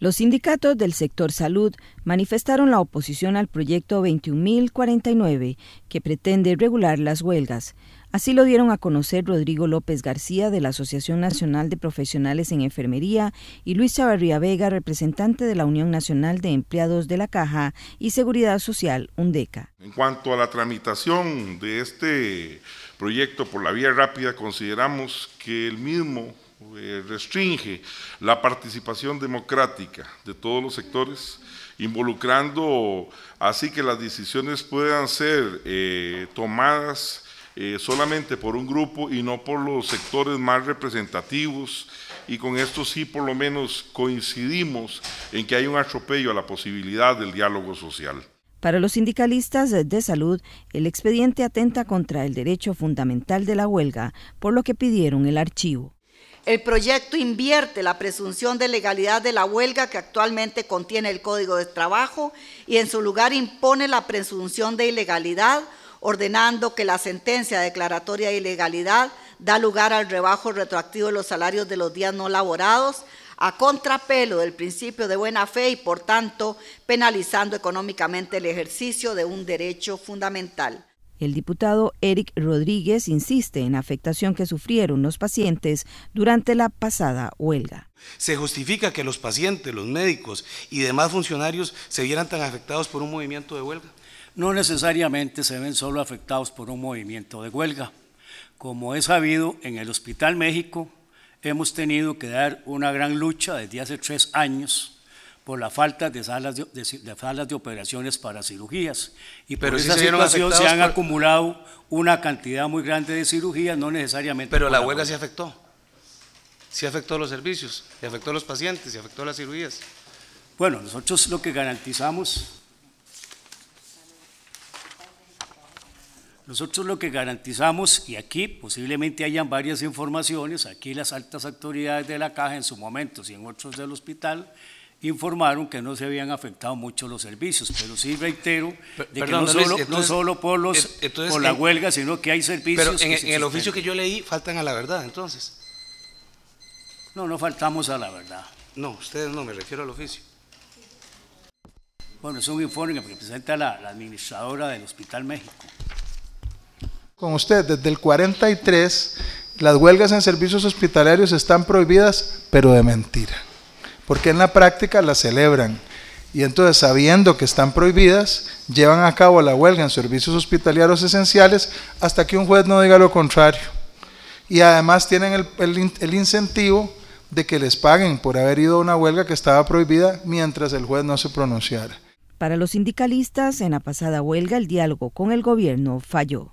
Los sindicatos del sector salud manifestaron la oposición al proyecto 21.049 que pretende regular las huelgas. Así lo dieron a conocer Rodrigo López García de la Asociación Nacional de Profesionales en Enfermería y Luis Chavarría Vega, representante de la Unión Nacional de Empleados de la Caja y Seguridad Social, UNDECA. En cuanto a la tramitación de este proyecto por la vía rápida, consideramos que el mismo eh, restringe la participación democrática de todos los sectores, involucrando así que las decisiones puedan ser eh, tomadas eh, solamente por un grupo y no por los sectores más representativos. Y con esto sí por lo menos coincidimos en que hay un atropello a la posibilidad del diálogo social. Para los sindicalistas de salud, el expediente atenta contra el derecho fundamental de la huelga, por lo que pidieron el archivo. El proyecto invierte la presunción de legalidad de la huelga que actualmente contiene el Código de Trabajo y en su lugar impone la presunción de ilegalidad, ordenando que la sentencia declaratoria de ilegalidad da lugar al rebajo retroactivo de los salarios de los días no laborados, a contrapelo del principio de buena fe y, por tanto, penalizando económicamente el ejercicio de un derecho fundamental. El diputado Eric Rodríguez insiste en la afectación que sufrieron los pacientes durante la pasada huelga. Se justifica que los pacientes, los médicos y demás funcionarios se vieran tan afectados por un movimiento de huelga. No necesariamente se ven solo afectados por un movimiento de huelga. Como es sabido, en el Hospital México hemos tenido que dar una gran lucha desde hace tres años por la falta de salas de, salas de operaciones para cirugías. Y pero esa se situación se han acumulado una cantidad muy grande de cirugías, no necesariamente. Pero la huelga se afectó. Sí afectó los servicios, se afectó a los pacientes, y afectó a las cirugías. Bueno, nosotros lo que garantizamos. Nosotros lo que garantizamos, y aquí posiblemente hayan varias informaciones, aquí las altas autoridades de la caja en su momento, y en otros del hospital, informaron que no se habían afectado mucho los servicios, pero sí reitero que no, solo, por, los, por la huelga, sino que hay servicios. Pero en, el oficio que yo leí faltan a la verdad, entonces. No, no faltamos a la verdad. No, ustedes no, me refiero al oficio. Bueno, es un informe que presenta la, la administradora del Hospital México. Con usted, desde el 43, las huelgas en servicios hospitalarios están prohibidas, pero de mentira porque en la práctica las celebran. Y entonces, sabiendo que están prohibidas, llevan a cabo la huelga en servicios hospitalarios esenciales hasta que un juez no diga lo contrario. Y además tienen el incentivo de que les paguen por haber ido a una huelga que estaba prohibida mientras el juez no se pronunciara. Para los sindicalistas, en la pasada huelga el diálogo con el gobierno falló.